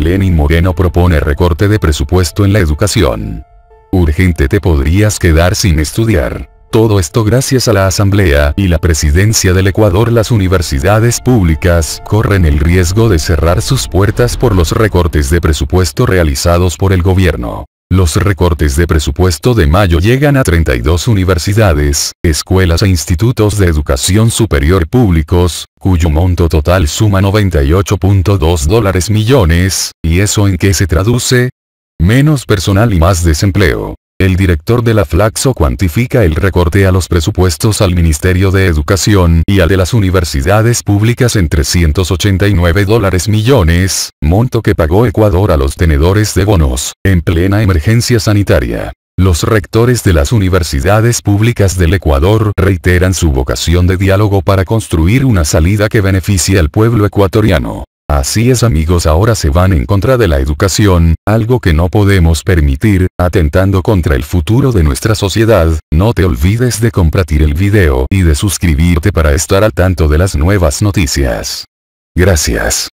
Lenin Moreno propone recorte de presupuesto en la educación. Urgente te podrías quedar sin estudiar. Todo esto gracias a la Asamblea y la Presidencia del Ecuador las universidades públicas corren el riesgo de cerrar sus puertas por los recortes de presupuesto realizados por el gobierno. Los recortes de presupuesto de mayo llegan a 32 universidades, escuelas e institutos de educación superior públicos, cuyo monto total suma 98.2 dólares millones, ¿y eso en qué se traduce? Menos personal y más desempleo. El director de la Flaxo cuantifica el recorte a los presupuestos al Ministerio de Educación y al de las universidades públicas en 389 dólares millones, monto que pagó Ecuador a los tenedores de bonos, en plena emergencia sanitaria. Los rectores de las universidades públicas del Ecuador reiteran su vocación de diálogo para construir una salida que beneficie al pueblo ecuatoriano. Así es amigos ahora se van en contra de la educación, algo que no podemos permitir, atentando contra el futuro de nuestra sociedad, no te olvides de compartir el video y de suscribirte para estar al tanto de las nuevas noticias. Gracias.